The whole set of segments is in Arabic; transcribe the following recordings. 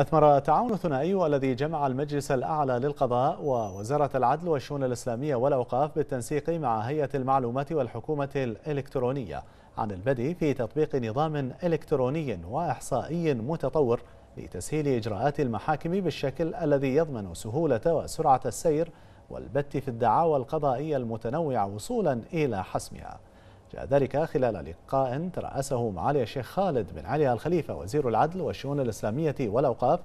أثمر تعاون ثنائي الذي جمع المجلس الأعلى للقضاء ووزارة العدل والشؤون الإسلامية والأوقاف بالتنسيق مع هيئة المعلومات والحكومة الإلكترونية عن البدء في تطبيق نظام إلكتروني وإحصائي متطور لتسهيل إجراءات المحاكم بالشكل الذي يضمن سهولة وسرعة السير والبت في الدعاوى القضائية المتنوعة وصولا إلى حسمها جاء ذلك خلال لقاء ترأسه معالي الشيخ خالد بن علي الخليفة وزير العدل والشؤون الإسلامية والأوقاف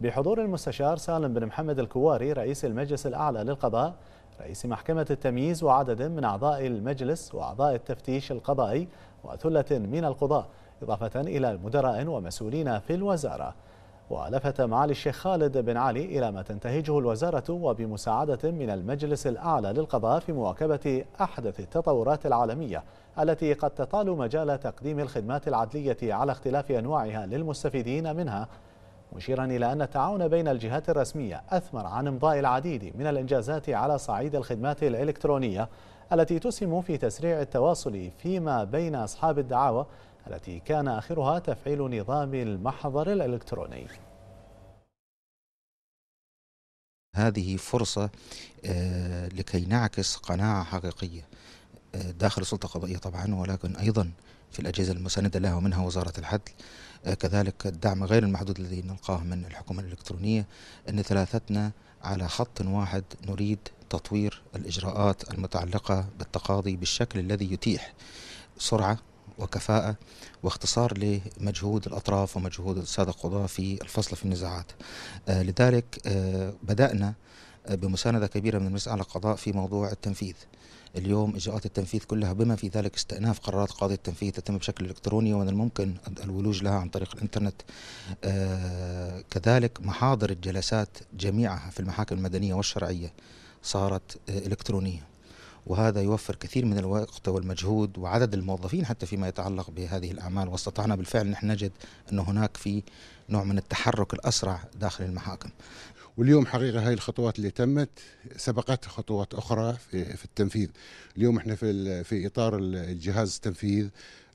بحضور المستشار سالم بن محمد الكواري رئيس المجلس الأعلى للقضاء رئيس محكمة التمييز وعدد من أعضاء المجلس وأعضاء التفتيش القضائي وثلة من القضاء إضافة إلى مدراء ومسؤولين في الوزارة ولفت معالي الشيخ خالد بن علي إلى ما تنتهجه الوزارة وبمساعدة من المجلس الأعلى للقضاء في مواكبة أحدث التطورات العالمية التي قد تطال مجال تقديم الخدمات العدلية على اختلاف أنواعها للمستفيدين منها مشيرا إلى أن التعاون بين الجهات الرسمية أثمر عن إمضاء العديد من الإنجازات على صعيد الخدمات الإلكترونية التي تسهم في تسريع التواصل فيما بين أصحاب الدعاوى التي كان آخرها تفعيل نظام المحضر الإلكتروني هذه فرصة آه، لكي نعكس قناعة حقيقية آه، داخل السلطة القضائية طبعا ولكن أيضا في الأجهزة المساندة لها ومنها وزارة العدل آه، كذلك الدعم غير المحدود الذي نلقاه من الحكومة الإلكترونية أن ثلاثتنا على خط واحد نريد تطوير الإجراءات المتعلقة بالتقاضي بالشكل الذي يتيح سرعة وكفاءة واختصار لمجهود الأطراف ومجهود السادة القضاة في الفصل في النزاعات آه، لذلك آه، بدأنا آه، بمساندة كبيرة من المسألة القضاء للقضاء في موضوع التنفيذ اليوم إجراءات التنفيذ كلها بما في ذلك استئناف قرارات قاضي التنفيذ تتم بشكل إلكتروني ومن الممكن الولوج لها عن طريق الإنترنت آه كذلك محاضر الجلسات جميعها في المحاكم المدنية والشرعية صارت آه إلكترونية وهذا يوفر كثير من الوقت والمجهود وعدد الموظفين حتى فيما يتعلق بهذه الأعمال واستطعنا بالفعل نحن نجد أن هناك في نوع من التحرك الأسرع داخل المحاكم واليوم حقيقه هاي الخطوات اللي تمت سبقتها خطوات اخرى في, في التنفيذ اليوم احنا في في اطار الجهاز التنفيذ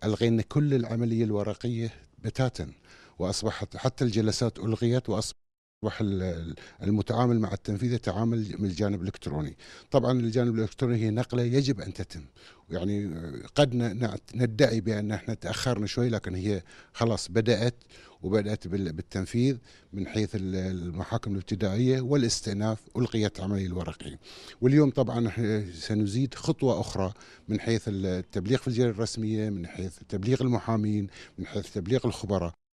الغينا كل العمليه الورقيه بتاتا واصبحت حتى الجلسات الغيت واصبحت اصبح المتعامل مع التنفيذ يتعامل من الجانب الالكتروني طبعا الجانب الالكتروني هي نقله يجب ان تتم يعني آه، قد ندعي بان احنا تاخرنا شوي لكن هي خلاص بدات وبدات بالتنفيذ من حيث المحاكم الابتدائيه والاستئناف القيت عمليه الورقي، واليوم طبعا سنزيد خطوه اخرى من حيث التبليغ في الجريده الرسميه من حيث تبليغ المحامين من حيث تبليغ الخبراء